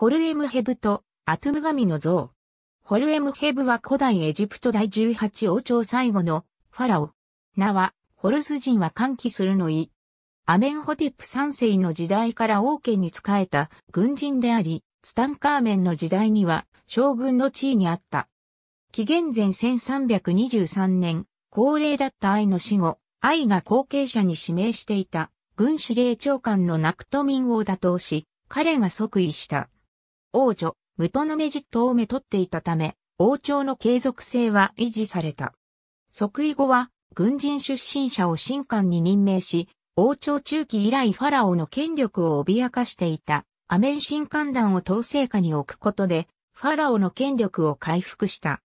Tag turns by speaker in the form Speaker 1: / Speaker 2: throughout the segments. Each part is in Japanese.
Speaker 1: ホルエムヘブとアトゥム神の像。ホルエムヘブは古代エジプト第18王朝最後のファラオ。名はホルス人は歓喜するの意。アメンホテップ3世の時代から王家に仕えた軍人であり、ツタンカーメンの時代には将軍の地位にあった。紀元前1323年、高齢だった愛の死後、愛が後継者に指名していた軍司令長官のナクトミンを打倒し、彼が即位した。王女、ムトノメジットをめとっていたため、王朝の継続性は維持された。即位後は、軍人出身者を神官に任命し、王朝中期以来ファラオの権力を脅かしていたアメン神官団を統制下に置くことで、ファラオの権力を回復した。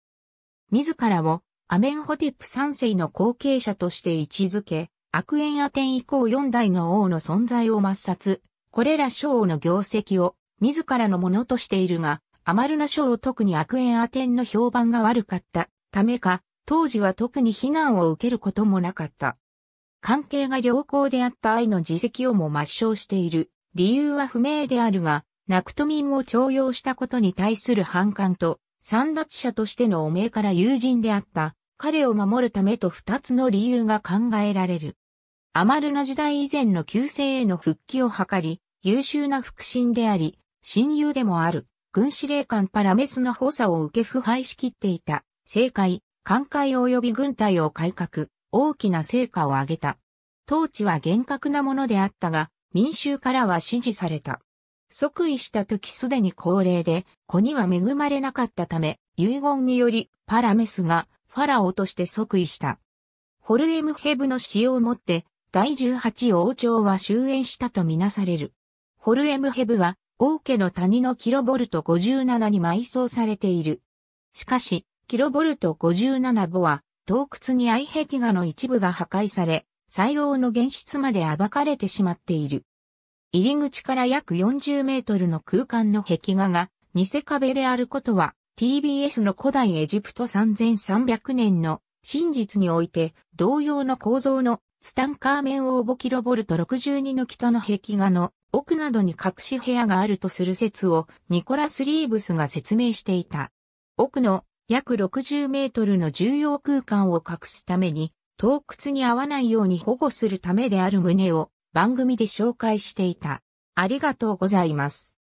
Speaker 1: 自らをアメンホテップ三世の後継者として位置づけ、悪縁アテン以降四代の王の存在を抹殺、これら諸王の業績を自らのものとしているが、アマルナ賞を特に悪縁アテンの評判が悪かったためか、当時は特に非難を受けることもなかった。関係が良好であった愛の自責をも抹消している。理由は不明であるが、ナクトミンを徴用したことに対する反感と、三奪者としての汚名から友人であった、彼を守るためと二つの理由が考えられる。アマルナ時代以前の旧姓への復帰を図り、優秀な腹心であり、親友でもある、軍司令官パラメスの補佐を受け腐敗しきっていた、政界、官界及び軍隊を改革、大きな成果を上げた。統治は厳格なものであったが、民衆からは支持された。即位した時すでに高齢で、子には恵まれなかったため、遺言によりパラメスがファラオとして即位した。ホルエムヘブの用をもって、第18王朝は終焉したとみなされる。ホルエムヘブは王家の谷のキロボルト57に埋葬されている。しかし、キロボルト57母は、洞窟に愛壁画の一部が破壊され、最王の現出まで暴かれてしまっている。入り口から約40メートルの空間の壁画が、偽壁であることは、TBS の古代エジプト3300年の真実において、同様の構造のツタンカーメンおぼキロボルト62の北の壁画の奥などに隠し部屋があるとする説をニコラス・リーブスが説明していた。奥の約60メートルの重要空間を隠すために洞窟に合わないように保護するためである旨を番組で紹介していた。ありがとうございます。